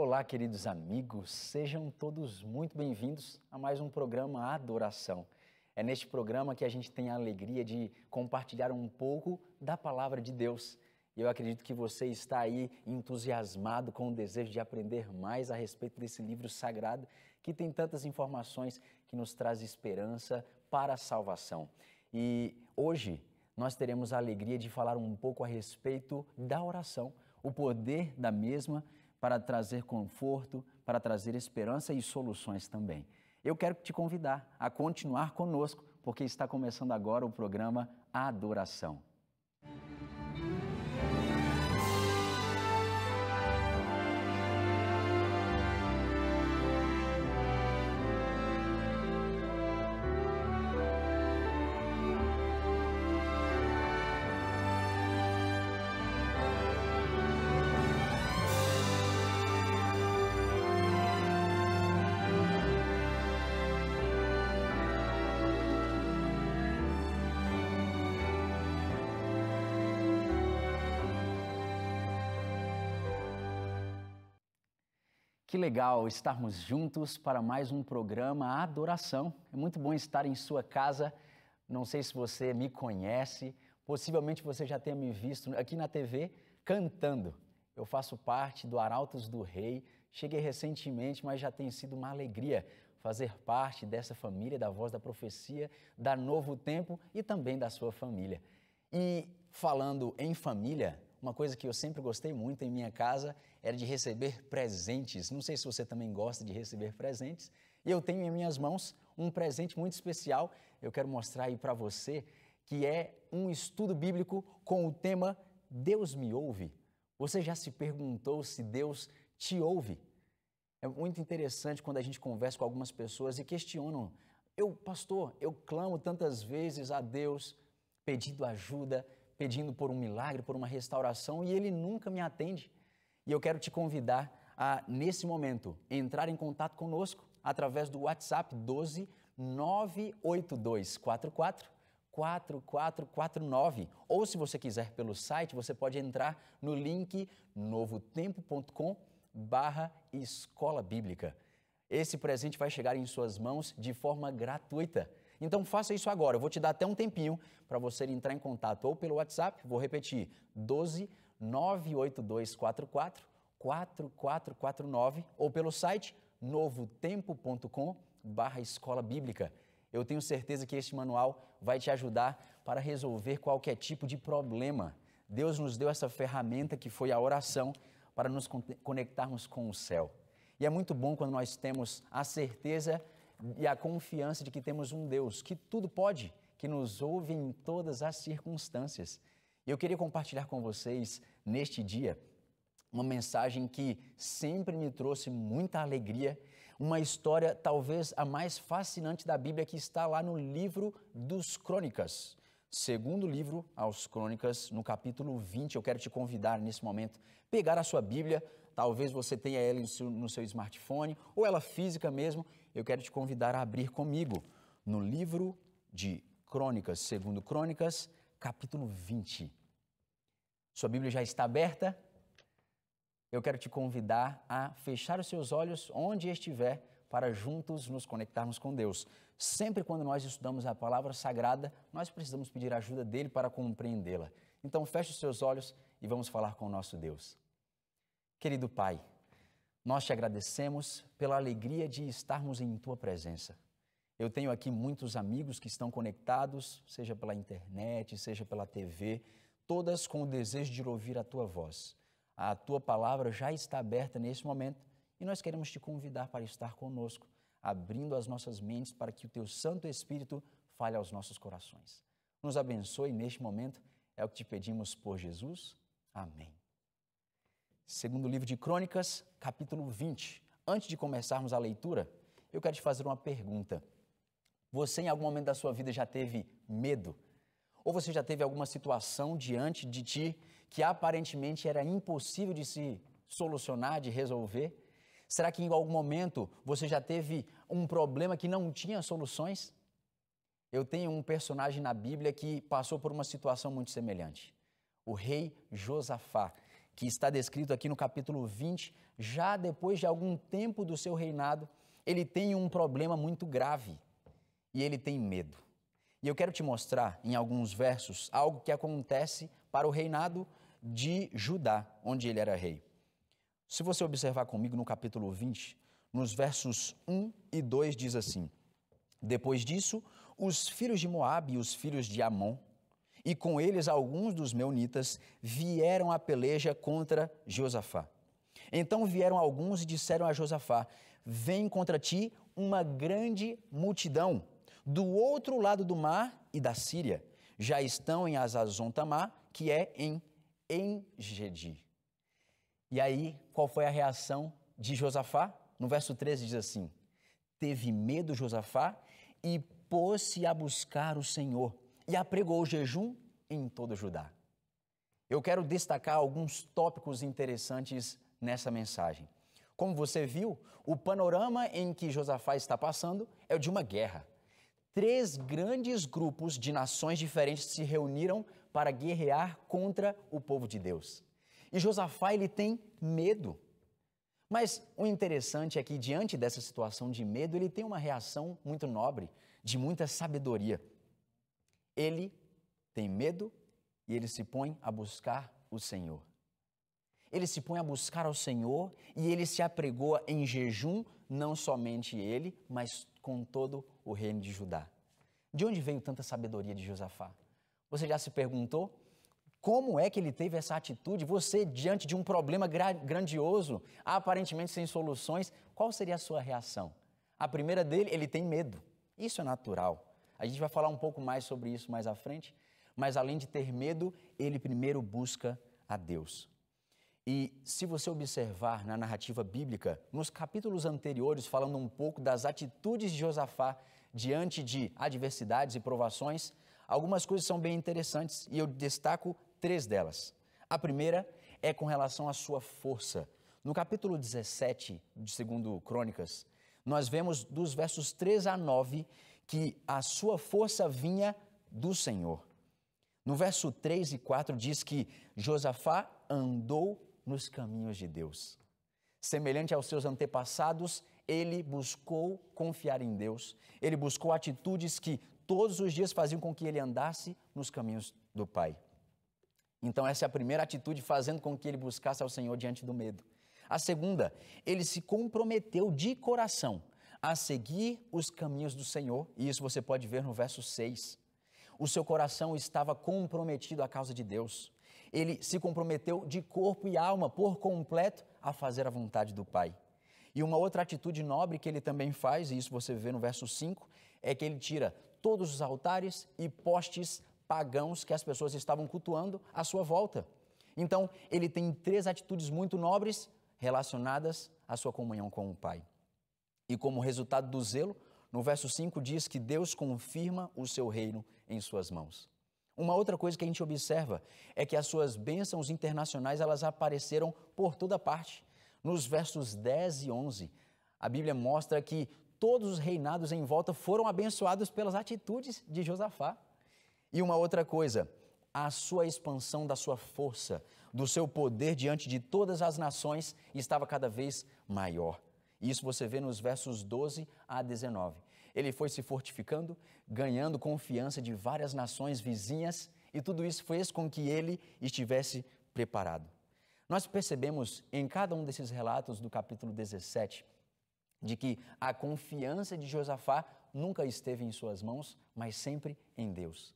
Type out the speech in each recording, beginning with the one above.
Olá, queridos amigos, sejam todos muito bem-vindos a mais um programa Adoração. É neste programa que a gente tem a alegria de compartilhar um pouco da palavra de Deus. E eu acredito que você está aí entusiasmado com o desejo de aprender mais a respeito desse livro sagrado que tem tantas informações que nos traz esperança para a salvação. E hoje nós teremos a alegria de falar um pouco a respeito da oração, o poder da mesma para trazer conforto, para trazer esperança e soluções também. Eu quero te convidar a continuar conosco, porque está começando agora o programa Adoração. Que legal estarmos juntos para mais um programa Adoração. É muito bom estar em sua casa. Não sei se você me conhece, possivelmente você já tenha me visto aqui na TV cantando. Eu faço parte do Arautos do Rei. Cheguei recentemente, mas já tem sido uma alegria fazer parte dessa família da Voz da Profecia, da Novo Tempo e também da sua família. E falando em família, uma coisa que eu sempre gostei muito em minha casa era de receber presentes. Não sei se você também gosta de receber presentes. E eu tenho em minhas mãos um presente muito especial. Eu quero mostrar aí para você que é um estudo bíblico com o tema Deus me ouve. Você já se perguntou se Deus te ouve? É muito interessante quando a gente conversa com algumas pessoas e questionam: "Eu, pastor, eu clamo tantas vezes a Deus pedindo ajuda, pedindo por um milagre, por uma restauração e ele nunca me atende. E eu quero te convidar a, nesse momento, entrar em contato conosco através do WhatsApp 12 98244 4449. Ou se você quiser pelo site, você pode entrar no link novotempo.com barra Escola Bíblica. Esse presente vai chegar em suas mãos de forma gratuita. Então faça isso agora. Eu vou te dar até um tempinho para você entrar em contato ou pelo WhatsApp, vou repetir, 12 98244 4449 ou pelo site novotempo.com barra escola bíblica. Eu tenho certeza que este manual vai te ajudar para resolver qualquer tipo de problema. Deus nos deu essa ferramenta que foi a oração para nos conectarmos com o céu. E é muito bom quando nós temos a certeza e a confiança de que temos um Deus que tudo pode, que nos ouve em todas as circunstâncias. E eu queria compartilhar com vocês neste dia uma mensagem que sempre me trouxe muita alegria, uma história talvez a mais fascinante da Bíblia que está lá no livro dos Crônicas. Segundo livro aos Crônicas, no capítulo 20, eu quero te convidar nesse momento pegar a sua Bíblia, talvez você tenha ela no seu, no seu smartphone ou ela física mesmo eu quero te convidar a abrir comigo no livro de Crônicas, segundo Crônicas, capítulo 20. Sua Bíblia já está aberta? Eu quero te convidar a fechar os seus olhos onde estiver para juntos nos conectarmos com Deus. Sempre quando nós estudamos a palavra sagrada, nós precisamos pedir ajuda dele para compreendê-la. Então feche os seus olhos e vamos falar com o nosso Deus. Querido Pai, nós te agradecemos pela alegria de estarmos em tua presença. Eu tenho aqui muitos amigos que estão conectados, seja pela internet, seja pela TV, todas com o desejo de ouvir a tua voz. A tua palavra já está aberta nesse momento e nós queremos te convidar para estar conosco, abrindo as nossas mentes para que o teu Santo Espírito fale aos nossos corações. Nos abençoe neste momento, é o que te pedimos por Jesus. Amém. Segundo o livro de Crônicas, capítulo 20. Antes de começarmos a leitura, eu quero te fazer uma pergunta. Você, em algum momento da sua vida, já teve medo? Ou você já teve alguma situação diante de ti que aparentemente era impossível de se solucionar, de resolver? Será que em algum momento você já teve um problema que não tinha soluções? Eu tenho um personagem na Bíblia que passou por uma situação muito semelhante. O rei Josafá que está descrito aqui no capítulo 20, já depois de algum tempo do seu reinado, ele tem um problema muito grave e ele tem medo. E eu quero te mostrar em alguns versos algo que acontece para o reinado de Judá, onde ele era rei. Se você observar comigo no capítulo 20, nos versos 1 e 2 diz assim: Depois disso, os filhos de Moabe e os filhos de Amon e com eles alguns dos meunitas vieram à peleja contra Josafá. Então vieram alguns e disseram a Josafá: Vem contra ti uma grande multidão do outro lado do mar e da Síria. Já estão em Azazon que é em Engedi. E aí, qual foi a reação de Josafá? No verso 13 diz assim: Teve medo Josafá e pôs-se a buscar o Senhor e apregou o jejum em todo Judá. Eu quero destacar alguns tópicos interessantes nessa mensagem. Como você viu, o panorama em que Josafá está passando é o de uma guerra. Três grandes grupos de nações diferentes se reuniram para guerrear contra o povo de Deus. E Josafá ele tem medo. Mas o interessante é que diante dessa situação de medo, ele tem uma reação muito nobre, de muita sabedoria. Ele tem medo e ele se põe a buscar o Senhor. Ele se põe a buscar ao Senhor e ele se apregoa em jejum, não somente ele, mas com todo o reino de Judá. De onde veio tanta sabedoria de Josafá? Você já se perguntou como é que ele teve essa atitude? Você, diante de um problema grandioso, aparentemente sem soluções, qual seria a sua reação? A primeira dele, ele tem medo. Isso é natural. A gente vai falar um pouco mais sobre isso mais à frente, mas além de ter medo, ele primeiro busca a Deus. E se você observar na narrativa bíblica, nos capítulos anteriores, falando um pouco das atitudes de Josafá diante de adversidades e provações, algumas coisas são bem interessantes e eu destaco três delas. A primeira é com relação à sua força. No capítulo 17 de 2 Crônicas, nós vemos dos versos 3 a 9 que a sua força vinha do Senhor. No verso 3 e 4 diz que Josafá andou nos caminhos de Deus. Semelhante aos seus antepassados, ele buscou confiar em Deus, ele buscou atitudes que todos os dias faziam com que ele andasse nos caminhos do Pai. Então, essa é a primeira atitude, fazendo com que ele buscasse ao Senhor diante do medo. A segunda, ele se comprometeu de coração a seguir os caminhos do Senhor, e isso você pode ver no verso 6. O seu coração estava comprometido à causa de Deus. Ele se comprometeu de corpo e alma, por completo, a fazer a vontade do Pai. E uma outra atitude nobre que ele também faz, e isso você vê no verso 5, é que ele tira todos os altares e postes pagãos que as pessoas estavam cultuando à sua volta. Então, ele tem três atitudes muito nobres relacionadas à sua comunhão com o Pai. E como resultado do zelo, no verso 5 diz que Deus confirma o seu reino em suas mãos. Uma outra coisa que a gente observa é que as suas bênçãos internacionais elas apareceram por toda parte. Nos versos 10 e 11, a Bíblia mostra que todos os reinados em volta foram abençoados pelas atitudes de Josafá. E uma outra coisa, a sua expansão da sua força, do seu poder diante de todas as nações estava cada vez maior. E isso você vê nos versos 12 a 19. Ele foi se fortificando, ganhando confiança de várias nações vizinhas, e tudo isso fez com que ele estivesse preparado. Nós percebemos em cada um desses relatos do capítulo 17 de que a confiança de Josafá nunca esteve em suas mãos, mas sempre em Deus.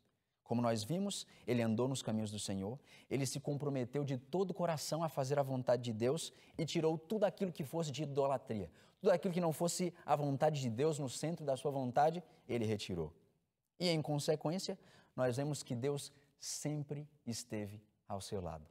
Como nós vimos, ele andou nos caminhos do Senhor, ele se comprometeu de todo o coração a fazer a vontade de Deus e tirou tudo aquilo que fosse de idolatria. Tudo aquilo que não fosse a vontade de Deus no centro da sua vontade, ele retirou. E em consequência, nós vemos que Deus sempre esteve ao seu lado.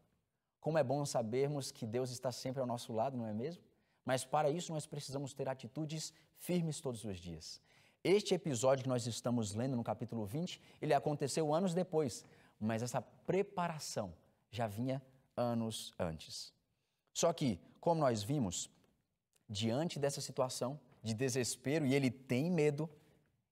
Como é bom sabermos que Deus está sempre ao nosso lado, não é mesmo? Mas para isso nós precisamos ter atitudes firmes todos os dias. Este episódio que nós estamos lendo no capítulo 20, ele aconteceu anos depois, mas essa preparação já vinha anos antes. Só que, como nós vimos, diante dessa situação de desespero e ele tem medo,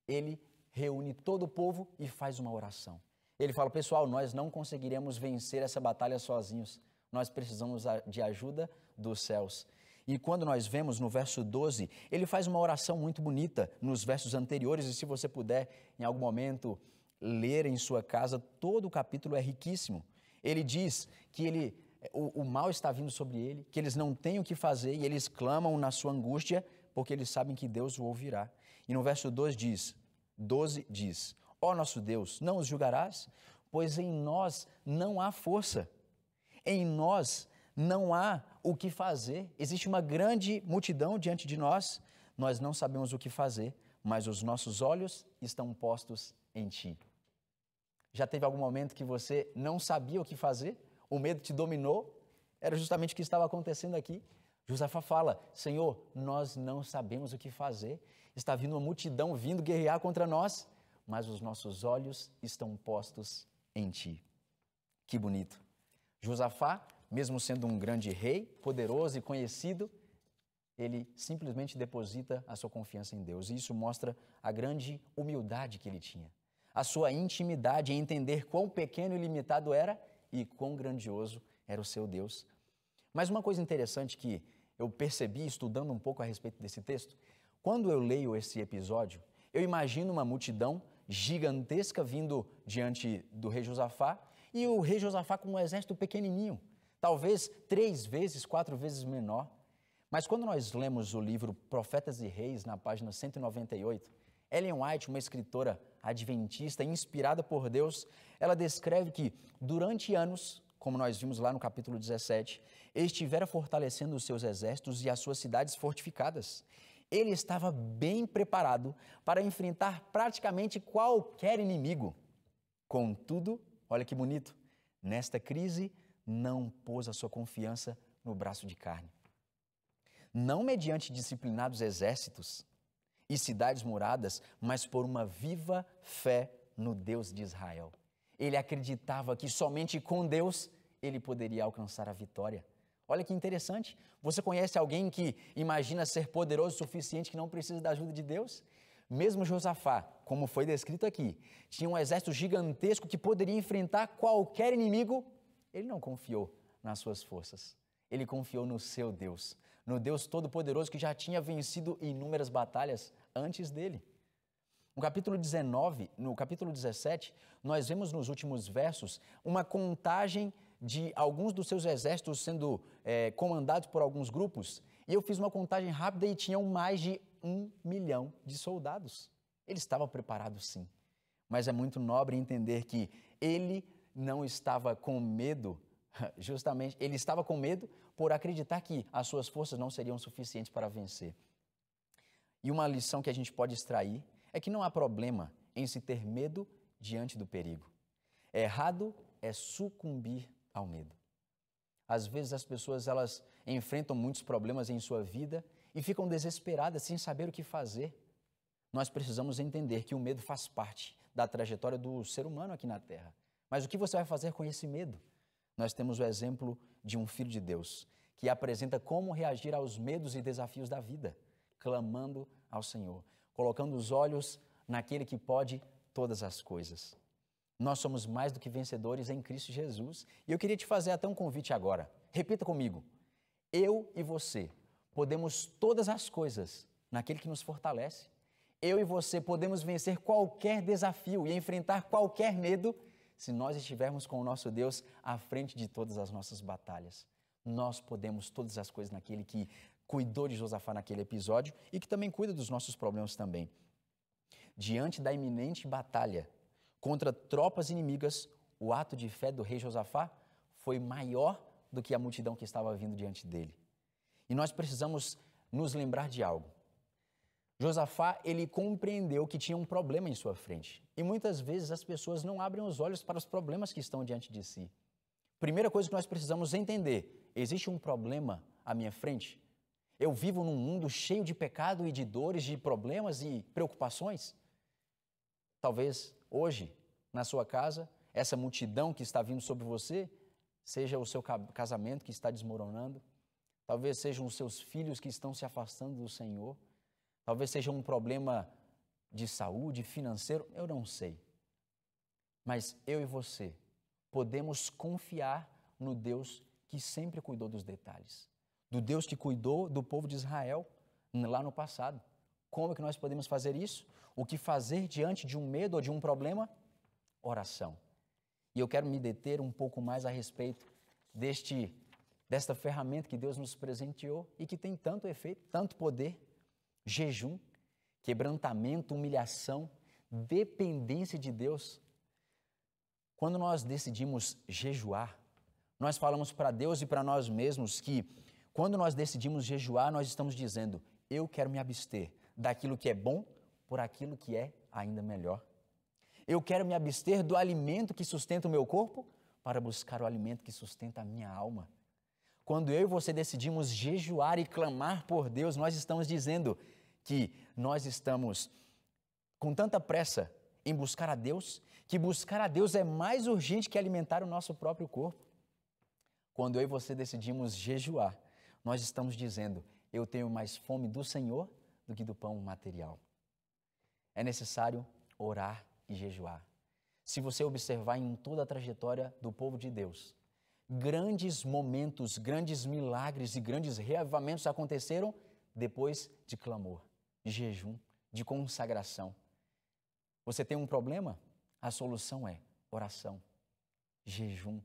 ele reúne todo o povo e faz uma oração. Ele fala: Pessoal, nós não conseguiremos vencer essa batalha sozinhos. Nós precisamos de ajuda dos céus. E quando nós vemos no verso 12, ele faz uma oração muito bonita nos versos anteriores, e se você puder, em algum momento, ler em sua casa, todo o capítulo é riquíssimo. Ele diz que ele, o, o mal está vindo sobre ele, que eles não têm o que fazer e eles clamam na sua angústia, porque eles sabem que Deus o ouvirá. E no verso 12 diz, 12 diz: Ó oh nosso Deus, não os julgarás, pois em nós não há força, em nós não há o que fazer. Existe uma grande multidão diante de nós, nós não sabemos o que fazer, mas os nossos olhos estão postos em Ti. Já teve algum momento que você não sabia o que fazer? O medo te dominou? Era justamente o que estava acontecendo aqui. Josafá fala: Senhor, nós não sabemos o que fazer. Está vindo uma multidão vindo guerrear contra nós, mas os nossos olhos estão postos em Ti. Que bonito. Josafá mesmo sendo um grande rei, poderoso e conhecido, ele simplesmente deposita a sua confiança em Deus. E isso mostra a grande humildade que ele tinha, a sua intimidade em entender quão pequeno e limitado era e quão grandioso era o seu Deus. Mas uma coisa interessante que eu percebi estudando um pouco a respeito desse texto, quando eu leio esse episódio, eu imagino uma multidão gigantesca vindo diante do rei Josafá e o rei Josafá com um exército pequenininho talvez três vezes, quatro vezes menor. Mas quando nós lemos o livro Profetas e Reis, na página 198, Ellen White, uma escritora adventista inspirada por Deus, ela descreve que durante anos, como nós vimos lá no capítulo 17, estivera fortalecendo os seus exércitos e as suas cidades fortificadas. Ele estava bem preparado para enfrentar praticamente qualquer inimigo. Contudo, olha que bonito, nesta crise não pôs a sua confiança no braço de carne. Não mediante disciplinados exércitos e cidades moradas, mas por uma viva fé no Deus de Israel. Ele acreditava que somente com Deus ele poderia alcançar a vitória. Olha que interessante. Você conhece alguém que imagina ser poderoso o suficiente que não precisa da ajuda de Deus? Mesmo Josafá, como foi descrito aqui, tinha um exército gigantesco que poderia enfrentar qualquer inimigo ele não confiou nas suas forças. Ele confiou no seu Deus, no Deus Todo-Poderoso que já tinha vencido inúmeras batalhas antes dele. No capítulo 19, no capítulo 17, nós vemos nos últimos versos uma contagem de alguns dos seus exércitos sendo é, comandados por alguns grupos. E eu fiz uma contagem rápida e tinham mais de um milhão de soldados. Ele estava preparado, sim. Mas é muito nobre entender que ele não estava com medo, justamente, ele estava com medo por acreditar que as suas forças não seriam suficientes para vencer. E uma lição que a gente pode extrair é que não há problema em se ter medo diante do perigo. Errado é sucumbir ao medo. Às vezes as pessoas elas enfrentam muitos problemas em sua vida e ficam desesperadas sem saber o que fazer. Nós precisamos entender que o medo faz parte da trajetória do ser humano aqui na Terra. Mas o que você vai fazer com esse medo? Nós temos o exemplo de um filho de Deus que apresenta como reagir aos medos e desafios da vida, clamando ao Senhor, colocando os olhos naquele que pode todas as coisas. Nós somos mais do que vencedores em Cristo Jesus. E eu queria te fazer até um convite agora. Repita comigo. Eu e você podemos todas as coisas naquele que nos fortalece. Eu e você podemos vencer qualquer desafio e enfrentar qualquer medo se nós estivermos com o nosso Deus à frente de todas as nossas batalhas. Nós podemos todas as coisas naquele que cuidou de Josafá naquele episódio e que também cuida dos nossos problemas também. Diante da iminente batalha contra tropas inimigas, o ato de fé do rei Josafá foi maior do que a multidão que estava vindo diante dele. E nós precisamos nos lembrar de algo. Josafá, ele compreendeu que tinha um problema em sua frente. E muitas vezes as pessoas não abrem os olhos para os problemas que estão diante de si. Primeira coisa que nós precisamos entender: existe um problema à minha frente? Eu vivo num mundo cheio de pecado e de dores, de problemas e preocupações? Talvez hoje, na sua casa, essa multidão que está vindo sobre você seja o seu casamento que está desmoronando, talvez sejam os seus filhos que estão se afastando do Senhor Talvez seja um problema de saúde, financeiro, eu não sei. Mas eu e você podemos confiar no Deus que sempre cuidou dos detalhes, do Deus que cuidou do povo de Israel lá no passado. Como é que nós podemos fazer isso? O que fazer diante de um medo ou de um problema? Oração. E eu quero me deter um pouco mais a respeito deste desta ferramenta que Deus nos presenteou e que tem tanto efeito, tanto poder jejum, quebrantamento, humilhação, dependência de Deus. Quando nós decidimos jejuar, nós falamos para Deus e para nós mesmos que quando nós decidimos jejuar, nós estamos dizendo: eu quero me abster daquilo que é bom por aquilo que é ainda melhor. Eu quero me abster do alimento que sustenta o meu corpo para buscar o alimento que sustenta a minha alma. Quando eu e você decidimos jejuar e clamar por Deus, nós estamos dizendo: que nós estamos com tanta pressa em buscar a Deus, que buscar a Deus é mais urgente que alimentar o nosso próprio corpo. Quando eu e você decidimos jejuar, nós estamos dizendo: eu tenho mais fome do Senhor do que do pão material. É necessário orar e jejuar. Se você observar em toda a trajetória do povo de Deus, grandes momentos, grandes milagres e grandes reavivamentos aconteceram depois de clamor de jejum, de consagração. Você tem um problema? A solução é oração, jejum,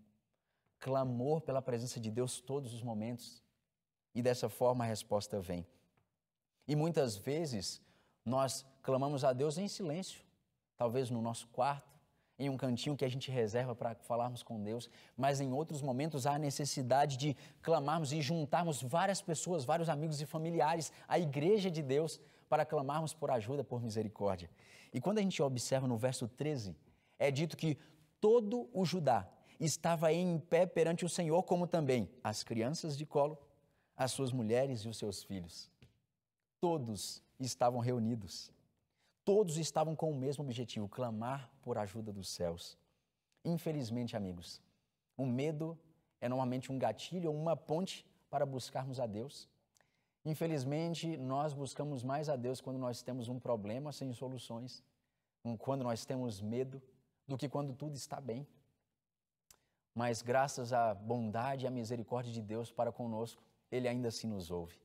clamor pela presença de Deus todos os momentos. E dessa forma a resposta vem. E muitas vezes nós clamamos a Deus em silêncio, talvez no nosso quarto, em um cantinho que a gente reserva para falarmos com Deus, mas em outros momentos há a necessidade de clamarmos e juntarmos várias pessoas, vários amigos e familiares, a igreja de Deus, para clamarmos por ajuda, por misericórdia. E quando a gente observa no verso 13, é dito que todo o Judá estava em pé perante o Senhor, como também as crianças de colo, as suas mulheres e os seus filhos. Todos estavam reunidos. Todos estavam com o mesmo objetivo, clamar por ajuda dos céus. Infelizmente, amigos, o medo é normalmente um gatilho ou uma ponte para buscarmos a Deus Infelizmente, nós buscamos mais a Deus quando nós temos um problema sem soluções, quando nós temos medo, do que quando tudo está bem. Mas graças à bondade e à misericórdia de Deus para conosco, Ele ainda assim nos ouve.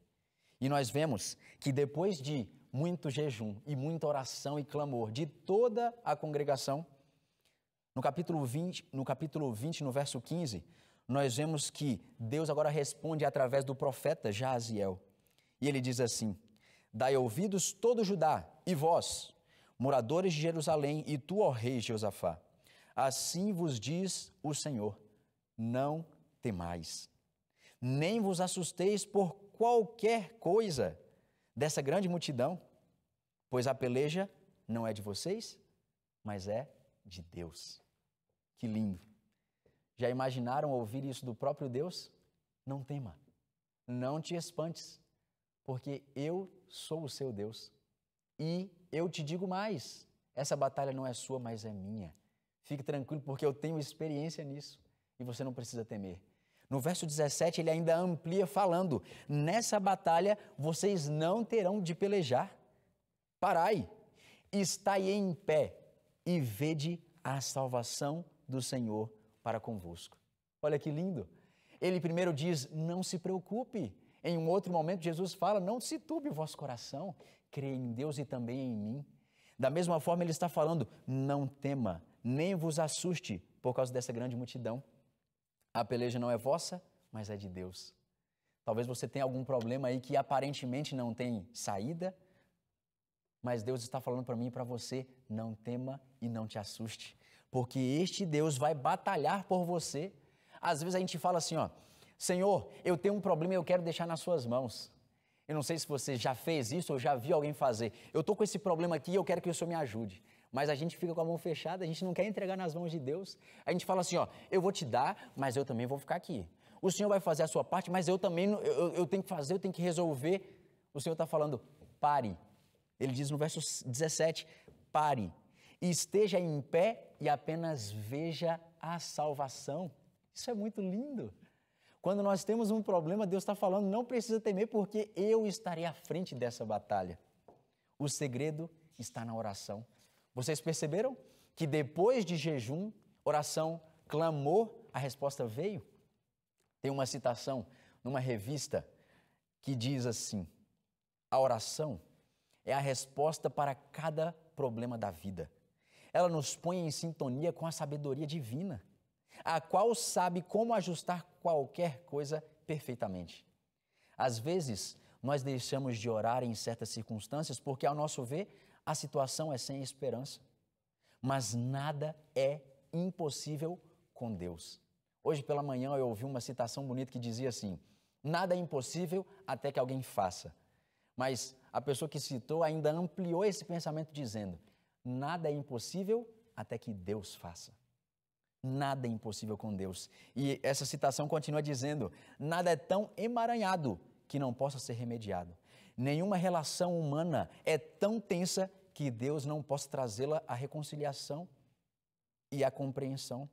E nós vemos que depois de muito jejum e muita oração e clamor de toda a congregação, no capítulo 20, no capítulo 20, no verso 15, nós vemos que Deus agora responde através do profeta Jaziel. E ele diz assim: Dai ouvidos todo Judá, e vós, moradores de Jerusalém, e tu, ó rei Josafá. Assim vos diz o Senhor: Não temais, nem vos assusteis por qualquer coisa dessa grande multidão, pois a peleja não é de vocês, mas é de Deus. Que lindo! Já imaginaram ouvir isso do próprio Deus? Não tema, não te espantes, porque eu sou o seu Deus. E eu te digo mais: essa batalha não é sua, mas é minha. Fique tranquilo, porque eu tenho experiência nisso e você não precisa temer. No verso 17, ele ainda amplia falando: Nessa batalha vocês não terão de pelejar. Parai, estai em pé e vede a salvação do Senhor para convosco. Olha que lindo! Ele primeiro diz: Não se preocupe, em um outro momento, Jesus fala: Não se turbe o vosso coração, crê em Deus e também em mim. Da mesma forma, ele está falando: Não tema, nem vos assuste por causa dessa grande multidão. A peleja não é vossa, mas é de Deus. Talvez você tenha algum problema aí que aparentemente não tem saída, mas Deus está falando para mim e para você: não tema e não te assuste, porque este Deus vai batalhar por você. Às vezes a gente fala assim, ó, Senhor, eu tenho um problema e eu quero deixar nas suas mãos. Eu não sei se você já fez isso ou já viu alguém fazer. Eu estou com esse problema aqui e eu quero que o Senhor me ajude. Mas a gente fica com a mão fechada, a gente não quer entregar nas mãos de Deus. A gente fala assim: ó, eu vou te dar, mas eu também vou ficar aqui. O Senhor vai fazer a sua parte, mas eu também eu, eu tenho que fazer, eu tenho que resolver. O Senhor está falando: pare. Ele diz no verso 17: pare e esteja em pé e apenas veja a salvação. Isso é muito lindo. Quando nós temos um problema, Deus está falando: não precisa temer, porque eu estarei à frente dessa batalha. O segredo está na oração. Vocês perceberam que depois de jejum, oração, clamou, a resposta veio? Tem uma citação numa revista que diz assim: a oração é a resposta para cada problema da vida. Ela nos põe em sintonia com a sabedoria divina a qual sabe como ajustar qualquer coisa perfeitamente. Às vezes, nós deixamos de orar em certas circunstâncias porque, ao nosso ver, a situação é sem esperança. Mas nada é impossível com Deus. Hoje pela manhã eu ouvi uma citação bonita que dizia assim: Nada é impossível até que alguém faça. Mas a pessoa que citou ainda ampliou esse pensamento dizendo: Nada é impossível até que Deus faça. Nada é impossível com Deus. E essa citação continua dizendo: nada é tão emaranhado que não possa ser remediado. Nenhuma relação humana é tão tensa que Deus não possa trazê-la à reconciliação e à compreensão.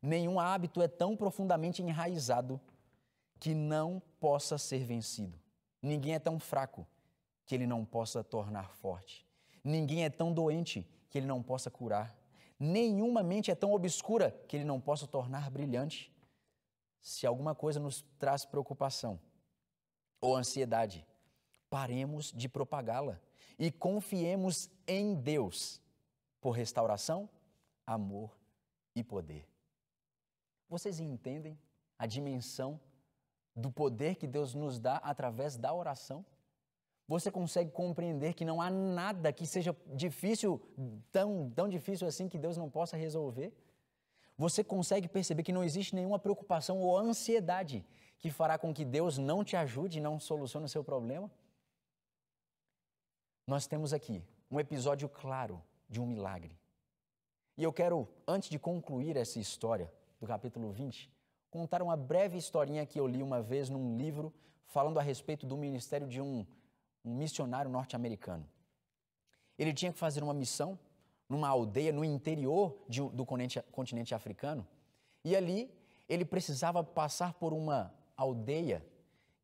Nenhum hábito é tão profundamente enraizado que não possa ser vencido. Ninguém é tão fraco que ele não possa tornar forte. Ninguém é tão doente que ele não possa curar. Nenhuma mente é tão obscura que ele não possa tornar brilhante. Se alguma coisa nos traz preocupação ou ansiedade, paremos de propagá-la e confiemos em Deus por restauração, amor e poder. Vocês entendem a dimensão do poder que Deus nos dá através da oração? você consegue compreender que não há nada que seja difícil, tão, tão difícil assim, que Deus não possa resolver. Você consegue perceber que não existe nenhuma preocupação ou ansiedade que fará com que Deus não te ajude e não solucione o seu problema. Nós temos aqui um episódio claro de um milagre. E eu quero, antes de concluir essa história do capítulo 20, contar uma breve historinha que eu li uma vez num livro falando a respeito do ministério de um um missionário norte-americano. Ele tinha que fazer uma missão numa aldeia no interior de, do continente, continente africano, e ali ele precisava passar por uma aldeia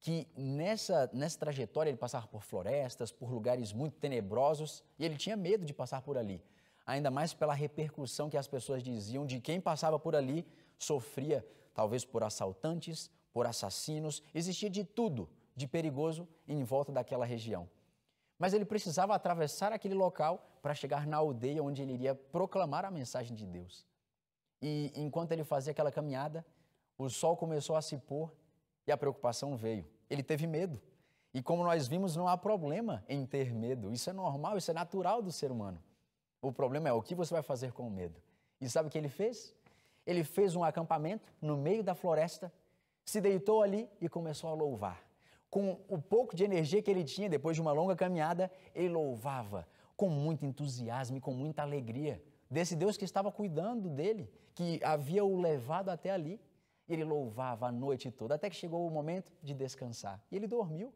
que nessa, nessa trajetória ele passava por florestas, por lugares muito tenebrosos, e ele tinha medo de passar por ali, ainda mais pela repercussão que as pessoas diziam de quem passava por ali sofria, talvez por assaltantes, por assassinos, existia de tudo de perigoso em volta daquela região. Mas ele precisava atravessar aquele local para chegar na aldeia onde ele iria proclamar a mensagem de Deus. E enquanto ele fazia aquela caminhada, o sol começou a se pôr e a preocupação veio. Ele teve medo. E como nós vimos, não há problema em ter medo. Isso é normal, isso é natural do ser humano. O problema é o que você vai fazer com o medo. E sabe o que ele fez? Ele fez um acampamento no meio da floresta, se deitou ali e começou a louvar com o pouco de energia que ele tinha depois de uma longa caminhada, ele louvava com muito entusiasmo e com muita alegria desse Deus que estava cuidando dele, que havia o levado até ali. Ele louvava a noite toda, até que chegou o momento de descansar. E ele dormiu.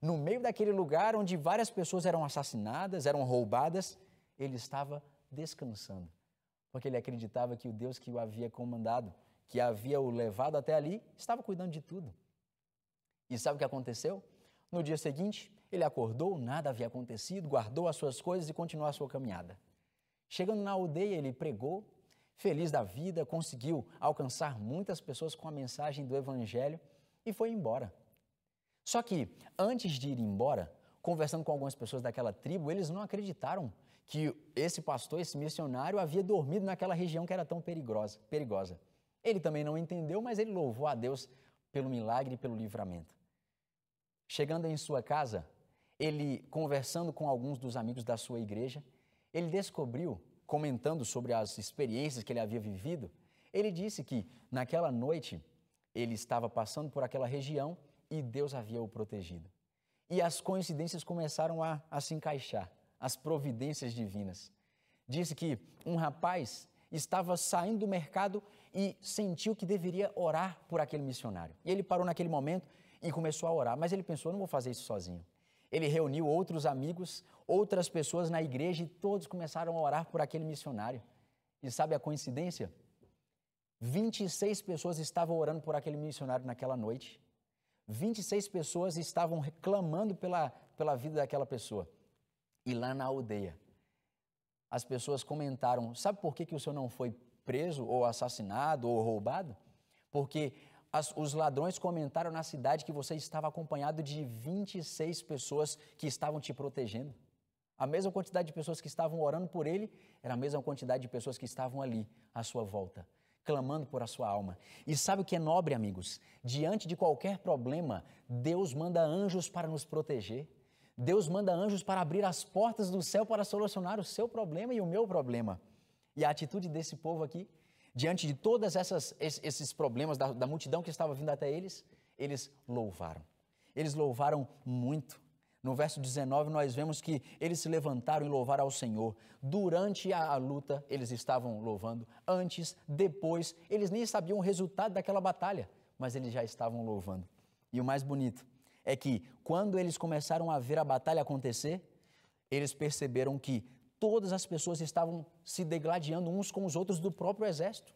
No meio daquele lugar onde várias pessoas eram assassinadas, eram roubadas, ele estava descansando. Porque ele acreditava que o Deus que o havia comandado, que havia o levado até ali, estava cuidando de tudo e sabe o que aconteceu? No dia seguinte, ele acordou, nada havia acontecido, guardou as suas coisas e continuou a sua caminhada. Chegando na aldeia, ele pregou, feliz da vida, conseguiu alcançar muitas pessoas com a mensagem do Evangelho e foi embora. Só que, antes de ir embora, conversando com algumas pessoas daquela tribo, eles não acreditaram que esse pastor, esse missionário, havia dormido naquela região que era tão perigosa. perigosa. Ele também não entendeu, mas ele louvou a Deus pelo milagre e pelo livramento. Chegando em sua casa, ele conversando com alguns dos amigos da sua igreja, ele descobriu, comentando sobre as experiências que ele havia vivido, ele disse que naquela noite ele estava passando por aquela região e Deus havia o protegido. E as coincidências começaram a, a se encaixar, as providências divinas. Disse que um rapaz estava saindo do mercado e sentiu que deveria orar por aquele missionário. E ele parou naquele momento e começou a orar. Mas ele pensou: não vou fazer isso sozinho. Ele reuniu outros amigos, outras pessoas na igreja e todos começaram a orar por aquele missionário. E sabe a coincidência? 26 pessoas estavam orando por aquele missionário naquela noite. 26 pessoas estavam reclamando pela, pela vida daquela pessoa. E lá na aldeia, as pessoas comentaram: sabe por que, que o senhor não foi preso, ou assassinado, ou roubado? Porque as, os ladrões comentaram na cidade que você estava acompanhado de 26 pessoas que estavam te protegendo. A mesma quantidade de pessoas que estavam orando por ele era a mesma quantidade de pessoas que estavam ali à sua volta, clamando por a sua alma. E sabe o que é nobre, amigos? Diante de qualquer problema, Deus manda anjos para nos proteger. Deus manda anjos para abrir as portas do céu para solucionar o seu problema e o meu problema. E a atitude desse povo aqui Diante de todos esses problemas da, da multidão que estava vindo até eles, eles louvaram. Eles louvaram muito. No verso 19, nós vemos que eles se levantaram e louvaram ao Senhor. Durante a, a, luta, eles estavam louvando. Antes, depois, eles nem sabiam o resultado daquela batalha, mas eles já estavam louvando. E o mais bonito é que, quando eles começaram a ver a batalha acontecer, eles perceberam que todas as pessoas estavam se degladiando uns com os outros do próprio exército.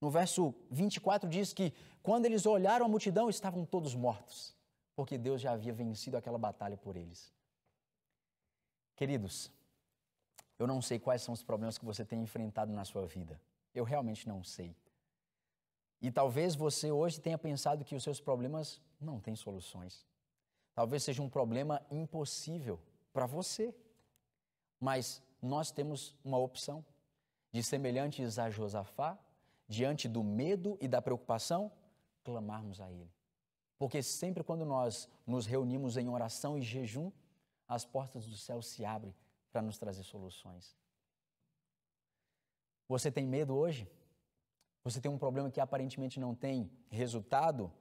No verso 24 diz que quando eles olharam a multidão, estavam todos mortos, porque Deus já havia vencido aquela batalha por eles. Queridos, eu não sei quais são os problemas que você tem enfrentado na sua vida. Eu realmente não sei. E talvez você hoje tenha pensado que os seus problemas não têm soluções. Talvez seja um problema impossível para você. Mas nós temos uma opção. De semelhantes a Josafá, diante do medo e da preocupação, clamarmos a Ele. Porque sempre quando nós nos reunimos em oração e jejum, as portas do céu se abrem para nos trazer soluções. Você tem medo hoje? Você tem um problema que aparentemente não tem resultado?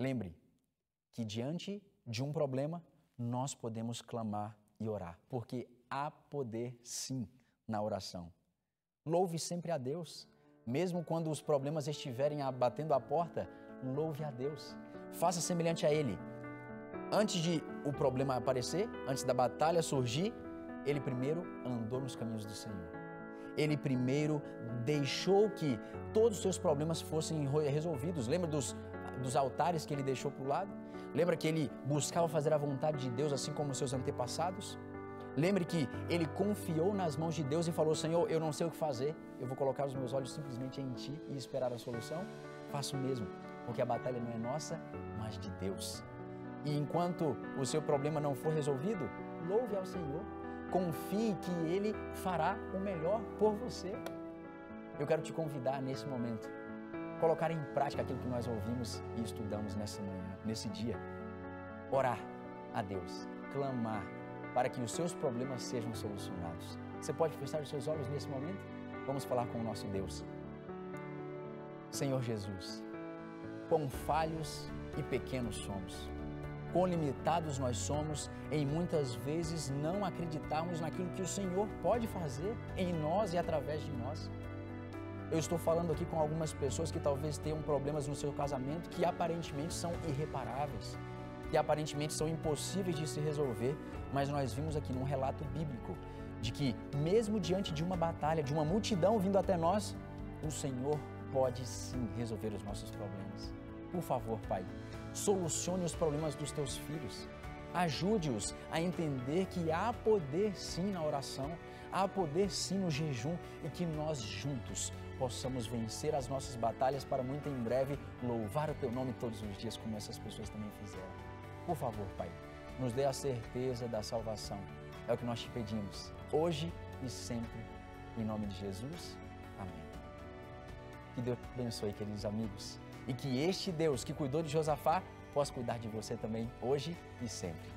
Lembre que diante de um problema, nós podemos clamar e orar, porque há poder sim na oração. Louve sempre a Deus, mesmo quando os problemas estiverem batendo a porta, louve a Deus. Faça semelhante a Ele. Antes de o problema aparecer, antes da batalha surgir, ele primeiro andou nos caminhos do Senhor. Ele primeiro deixou que todos os seus problemas fossem resolvidos. Lembra dos, dos altares que ele deixou para o lado? Lembra que ele buscava fazer a vontade de Deus, assim como seus antepassados? Lembre que ele confiou nas mãos de Deus e falou: Senhor, eu não sei o que fazer, eu vou colocar os meus olhos simplesmente em Ti e esperar a solução. Faço o mesmo, porque a batalha não é nossa, mas de Deus. E enquanto o seu problema não for resolvido, louve ao Senhor, confie que Ele fará o melhor por você. Eu quero te convidar nesse momento colocar em prática aquilo que nós ouvimos e estudamos nessa manhã, nesse dia. Orar a Deus, clamar para que os seus problemas sejam solucionados. Você pode fechar os seus olhos nesse momento? Vamos falar com o nosso Deus. Senhor Jesus, quão falhos e pequenos somos. Quão limitados nós somos em muitas vezes não acreditarmos naquilo que o Senhor pode fazer em nós e através de nós. Eu estou falando aqui com algumas pessoas que talvez tenham problemas no seu casamento que aparentemente são irreparáveis, que aparentemente são impossíveis de se resolver, mas nós vimos aqui num relato bíblico de que, mesmo diante de uma batalha, de uma multidão vindo até nós, o Senhor pode sim resolver os nossos problemas. Por favor, Pai, solucione os problemas dos teus filhos. Ajude-os a entender que há poder sim na oração, há poder sim no jejum e que nós juntos possamos vencer as nossas batalhas para muito em breve louvar o teu nome todos os dias, como essas pessoas também fizeram. Por favor, Pai, nos dê a certeza da salvação. É o que nós te pedimos, hoje e sempre. Em nome de Jesus. Amém. Que Deus te abençoe, queridos amigos. E que este Deus que cuidou de Josafá possa cuidar de você também, hoje e sempre.